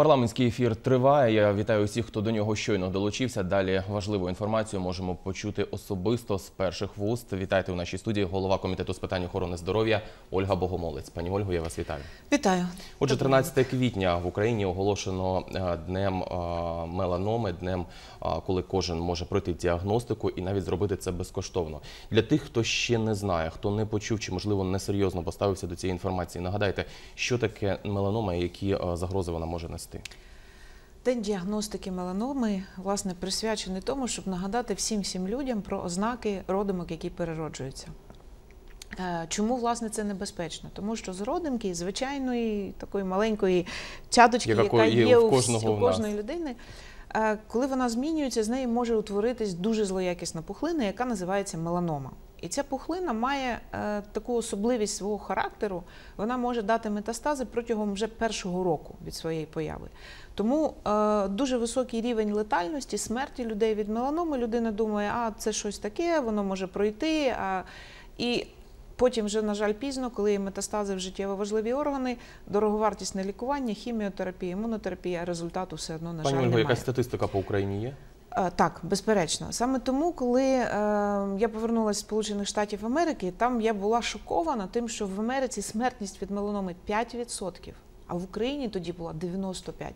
Парламентський ефір триває. Я вітаю усіх, хто до нього щойно долучився. Далі важливу інформацію можемо почути особисто з перших вуст. Вітайте у нашій студії голова комітету з питань охорони здоров'я Ольга Богомолець. Пані Ольго, я вас вітаю. Вітаю. Отже, 13 квітня в Україні оголошено е, днем е, меланоми, днем е, коли кожен може пройти діагностику і навіть зробити це безкоштовно. Для тих, хто ще не знає, хто не почув чи можливо несерйозно поставився до цієї інформації. Нагадайте, що таке меланома, і які загрози вона може нести діагности? День діагностики меланоми власне присвячений тому, щоб нагадати всім всім людям про ознаки родимок, які перероджуються. Е, чому власне це небезпечно? Тому що з родимки звичайної такої маленької цяточки, яка, є, є у, кожного у кожної людини, е, коли вона змінюється, з неї може утворитись дуже злоякісна пухлина, яка називається меланома. І ця пухлина має е, таку особливість свого характеру, вона може дати метастази протягом вже першого року від своєї появи. Тому е, дуже високий рівень летальності, смерті людей від меланоми. Людина думає, а це щось таке, воно може пройти. А... І потім вже, на жаль, пізно, коли є метастази в життєво важливі органи, дороговартісне лікування, хіміотерапія, імунотерапія, результату все одно на Пані жаль. немає. Якась статистика по Україні є? Е, так, безперечно, саме тому, коли е, я повернулася з Сполучених Штатів Америки, там я була шокована тим, що в Америці смертність від меланоми 5% а в Україні тоді була 95.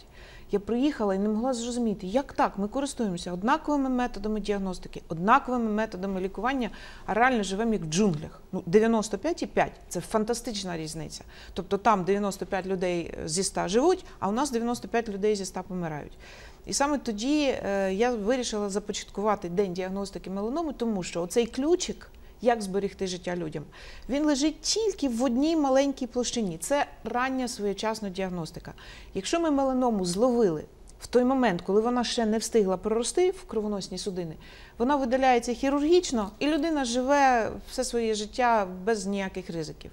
Я приїхала і не могла зрозуміти, як так ми користуємося однаковими методами діагностики, однаковими методами лікування, а реально живемо як в джунглях. Ну 95 і 5 – це фантастична різниця. Тобто там 95 людей е, зі 100 живуть, а у нас 95 людей зі 100 помирають. І саме тоді е, я вирішила започаткувати день діагностики меланоми, тому що оцей ключик як зберегти життя людям. Він лежить тільки в одній маленькій площині. Це рання своєчасна діагностика. Якщо ми меланому зловили в той момент, коли вона ще не встигла прорости в кровоносні судини, вона видаляється хірургічно, і людина живе все своє життя без ніяких ризиків.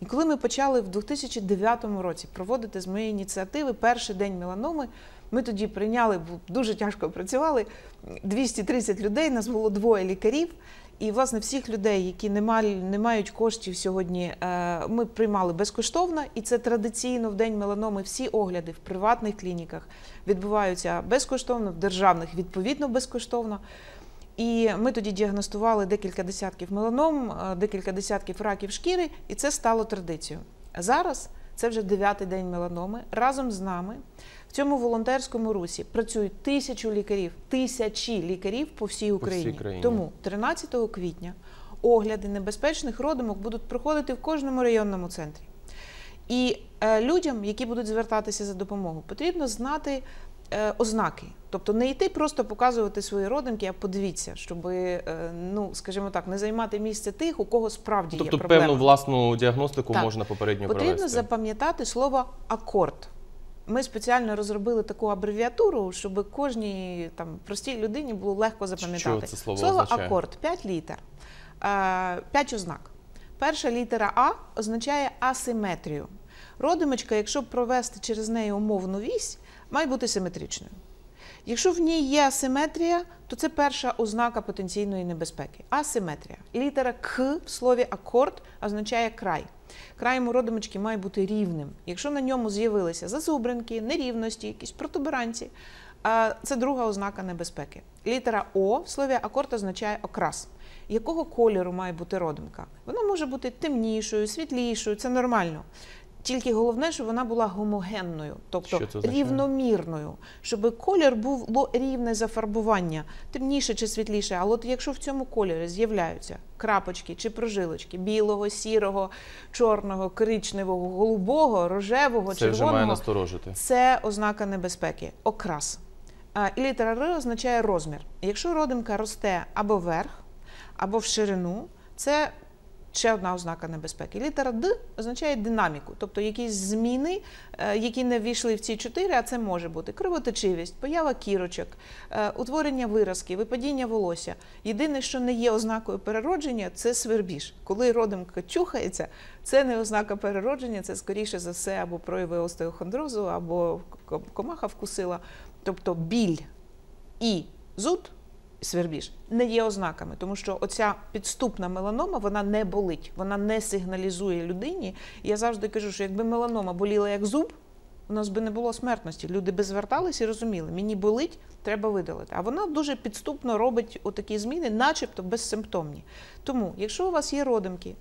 І коли ми почали в 2009 році проводити з моєї ініціативи перший день меланоми, ми тоді прийняли, бо дуже тяжко працювали 230 людей. Нас було двоє лікарів. І, власне, всіх людей, які не мають коштів сьогодні, е, ми приймали безкоштовно, і це традиційно в день меланоми. Всі огляди в приватних клініках відбуваються безкоштовно, в державних відповідно безкоштовно. І ми тоді діагностували декілька десятків меланом, е, декілька десятків раків шкіри, і це стало традицією. Зараз це вже дев'ятий день меланоми разом з нами цьому волонтерському русі працюють тисячу лікарів, тисячі лікарів по всій Україні. По всій країні. Тому 13 квітня огляди небезпечних родимок будуть проходити в кожному районному центрі. І е, людям, які будуть звертатися за допомогу, потрібно знати е, ознаки, тобто не йти просто показувати свої родинки, а подивіться, щоб е, ну скажімо так, не займати місце тих, у кого справді тобто, є проблема. Тобто певну власну діагностику так. можна попередньо потрібно провести. потрібно запам'ятати слово акорд. Ми спеціально розробили таку абревіатуру, щоб кожній там простій людині було легко запам'ятати. Що це Слово Слово означає? акорд 5 літер, 5 е, ознак. Перша літера А означає асиметрію. Родимочка, якщо провести через неї умовну вісь, має бути симетричною. Якщо в ній є асиметрія, то це перша ознака потенційної небезпеки. Асиметрія. Літера К в слові акорд означає край. Край мородимочки має бути рівним. Якщо на ньому з'явилися зазубринки, нерівності, якісь протуберанці, це друга ознака небезпеки. Літера О в слові акорд означає окрас, якого кольору має бути родимка. Вона може бути темнішою, світлішою, це нормально. Тільки головне, щоб вона була гомогенною, тобто рівномірною, щоб колір був рівне зафарбування, темніше чи світліше. Але от якщо в цьому кольорі з'являються крапочки чи прожилочки білого, сірого, чорного, коричневого, голубого, рожевого, це червоного, вже має насторожити. це ознака небезпеки, окрас. І літера Р означає розмір. Якщо родинка росте або вверх, або в ширину, це Ще одна ознака небезпеки. Літера Д означає динаміку, тобто якісь зміни, е, які не ввійшли в ці чотири, а це може бути кривотечивість, поява кірочок, е, утворення виразки, випадіння волосся. Єдине, що не є ознакою переродження, це свербіж. Коли родимка чухається, це не ознака переродження, це скоріше за все або прояви остеохондрозу, або комаха вкусила, тобто біль і зуд свербіж не є ознаками, тому що оця підступна меланома вона не болить, вона не сигналізує людині. Я завжди кажу, що якби меланома боліла як зуб. У нас би не було смертності. Люди би звертались і розуміли, мені болить, треба видалити. А вона дуже підступно робить отакі зміни, начебто безсимптомні. Тому, якщо у вас є родимки,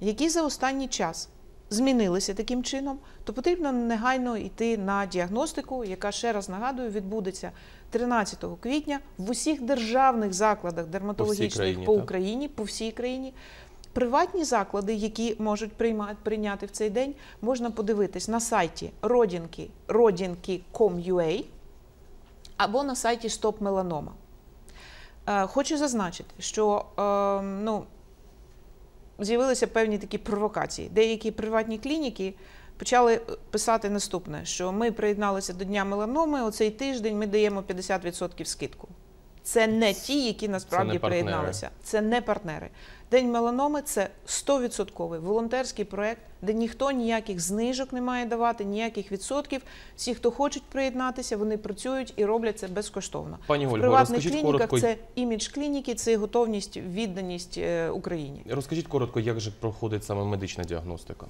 які за останній час змінилися таким чином, то потрібно негайно йти на діагностику, яка ще раз нагадую, відбудеться 13 квітня в усіх державних закладах дерматологічних по, країні, по Україні, по всій країні. Приватні заклади, які можуть приймати прийняти в цей день, можна подивитись на сайті родінки, rodinki.com.ua або на сайті Stop Melanoma. Е, хочу зазначити, що ем, ну, з'явилися певні такі провокації. Деякі приватні клініки почали е, писати наступне: що ми приєдналися до дня меланоми. Оцей тиждень ми даємо 50% скидку. Це не ті, які насправді приєдналися. Це не партнери. День меланоми це 100% волонтерський проект, де ніхто ніяких знижок не має давати, ніяких відсотків. Всі, хто хочуть приєднатися, вони працюють і роблять це безкоштовно. Пані Ольга, В приватних клініках це імідж клініки, це готовність, відданість е, Україні. Розкажіть коротко, як же проходить саме медична діагностика?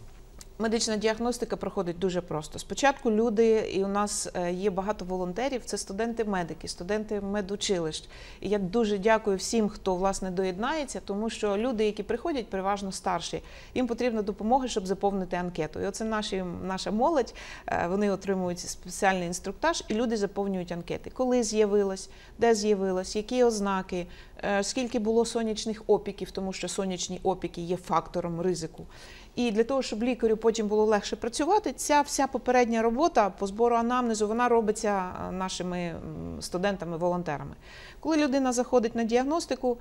медична діагностика проходить дуже просто. Спочатку люди, і у нас е, є багато волонтерів, це студенти-медики, студенти медучилищ. І я дуже дякую всім, хто власне доєднається, тому що люди, які приходять, переважно старші, їм потрібна допомога, щоб заповнити анкету. І оце наші, наша молодь. Е, вони отримують спеціальний інструктаж, і люди заповнюють анкети. Коли з'явилось, де з'явилось, які ознаки, Е, скільки було сонячних опіків, тому що сонячні опіки є фактором ризику. І для того, щоб лікарю потім було легше працювати, ця вся попередня робота по збору анамнезу вона робиться е, нашими студентами-волонтерами. Коли людина заходить на діагностику,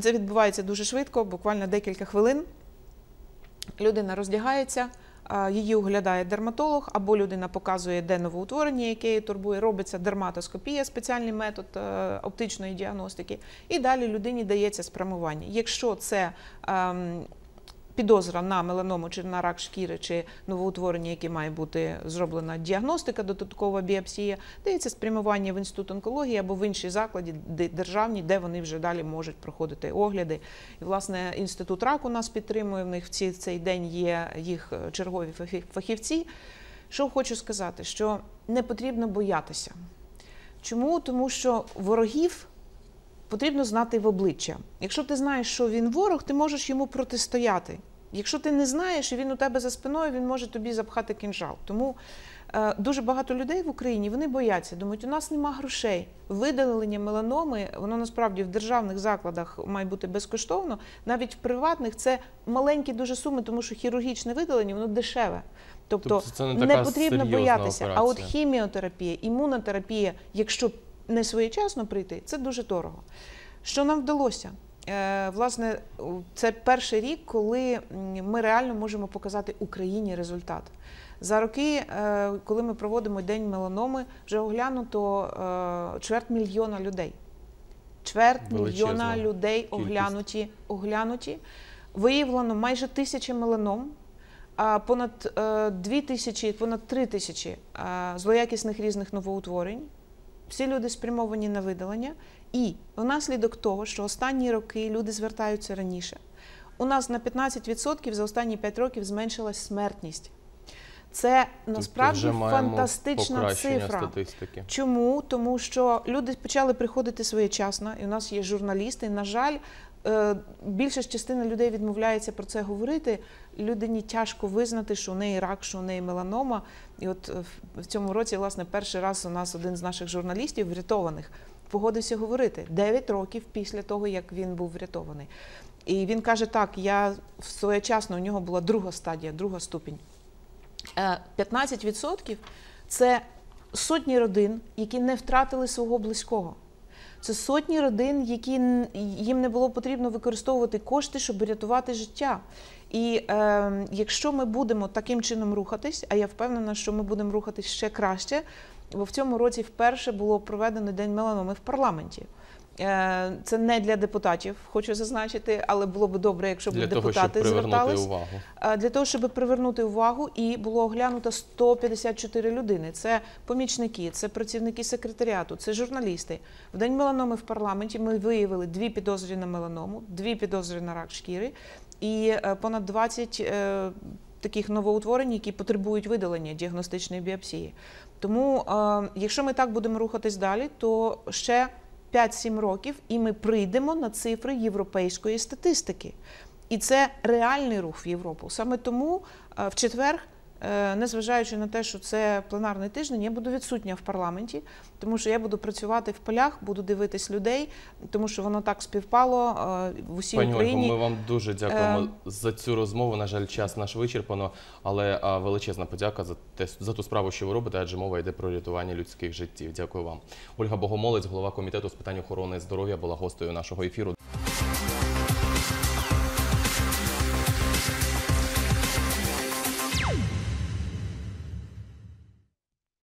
це відбувається дуже швидко, буквально декілька хвилин. Людина роздягається. Її оглядає дерматолог або людина показує, де новоутворення, яке її турбує, робиться дерматоскопія, спеціальний метод е, оптичної діагностики, і далі людині дається спрямування. Якщо це ем, підозра на меланому чи на рак шкіри чи новоутворення, яке має бути зроблена діагностика, додаткова біопсія, дається спрямування в інститут онкології або в інші закладі державні, де вони вже далі можуть проходити огляди. І власне інститут раку нас підтримує. В них в цей день є їх е, чергові фахівці. Що хочу сказати, що не потрібно боятися. Чому? Тому що ворогів потрібно знати в обличчя. Якщо ти знаєш, що він ворог, ти можеш йому протистояти. Якщо ти не знаєш, і він у тебе за спиною, він може тобі запхати кінжал. Тому е, дуже багато людей в Україні вони бояться, думають, у нас нема грошей. Видалення меланоми, воно насправді в державних закладах має бути безкоштовно. Навіть в приватних це маленькі дуже суми, тому що хірургічне видалення воно дешеве. Тобто, тобто це не, не потрібно боятися. Операція. А от хіміотерапія, імунотерапія, якщо не своєчасно прийти, це дуже дорого. Що нам вдалося? Е, власне, це перший рік, коли ми реально можемо показати Україні результат. За роки, е, коли ми проводимо день меланоми, вже оглянуто е, чверть мільйона людей. Чверть Величезна мільйона людей оглянуті, оглянуті. Виявлено майже тисяча меланом, понад дві тисячі, понад три тисячі злоякісних різних новоутворень всі люди спрямовані на видалення, і внаслідок того, що останні роки люди звертаються раніше. У нас на 15% за останні 5 років зменшилась смертність. Це тобто насправді фантастична цифра. Статистики. Чому? Тому що люди почали приходити своєчасно, і у нас є журналісти. На жаль, е, більша частина людей відмовляється про це говорити людині тяжко визнати, що у неї рак, що у неї меланома. І от е, в цьому році, власне, перший раз у нас один з наших журналістів врятованих погодився говорити 9 років після того, як він був врятований. І він каже: так, я своєчасно у нього була друга стадія, друга ступінь. 15% е, це сотні родин, які не втратили свого близького. Це сотні родин, які їм не було потрібно використовувати кошти, щоб рятувати життя. І е, якщо ми будемо таким чином рухатись, а я впевнена, що ми будемо рухатись ще краще, бо в цьому році вперше було проведено день меланоми в парламенті. Е, це не для депутатів, хочу зазначити, але було б добре, якщо б для депутати того, щоб звертались увагу. Е, для того, щоб привернути увагу, і було оглянуто 154 людини. Це помічники, це працівники секретаріату, це журналісти. В день меланоми в парламенті ми виявили дві підозри на меланому, дві підозри на рак шкіри і е, понад 20 таких новоутворень, які потребують видалення діагностичної біопсії. Тому, якщо ми так будемо рухатись далі, то ще 5-7 років, і ми прийдемо на цифри європейської статистики. І це реальний рух в Європу. Саме тому е, в четвер Е, незважаючи на те, що це пленарний тиждень, я буду відсутня в парламенті, тому що я буду працювати в полях, буду дивитись людей, тому що воно так співпало е, в усій Пані Україні. Ольгу, Ми вам дуже дякуємо е... за цю розмову. На жаль, час наш вичерпано, але величезна подяка за те за ту справу, що ви робите, адже мова йде про рятування людських життів. Дякую вам, Ольга Богомолець, голова комітету з питань охорони здоров'я, була гостею нашого ефіру.